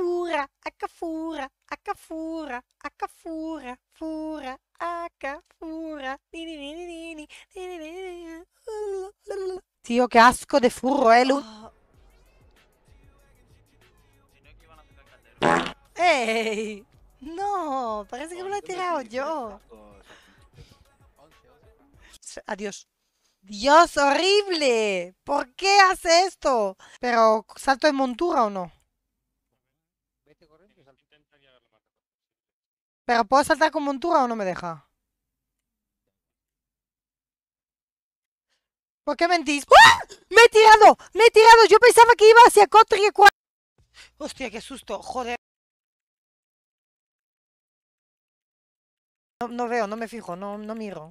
Fura, acá fura, acá fura, acá fura, fura, acá fura. Tío, qué asco de furro, eh, Lu. Ah. ¡Ey! No, parece que me lo he tirado yo. Adiós. Dios, horrible. ¿Por qué hace esto? Pero, ¿salto en montura o no? Eh, ¿Pero puedo saltar con montura o no me deja? ¿Por qué mentís? ¡Ah! ¡Me he tirado! ¡Me he tirado! Yo pensaba que iba hacia Cotri Hostia, qué susto, joder. No, no, veo, no me fijo, no, no miro.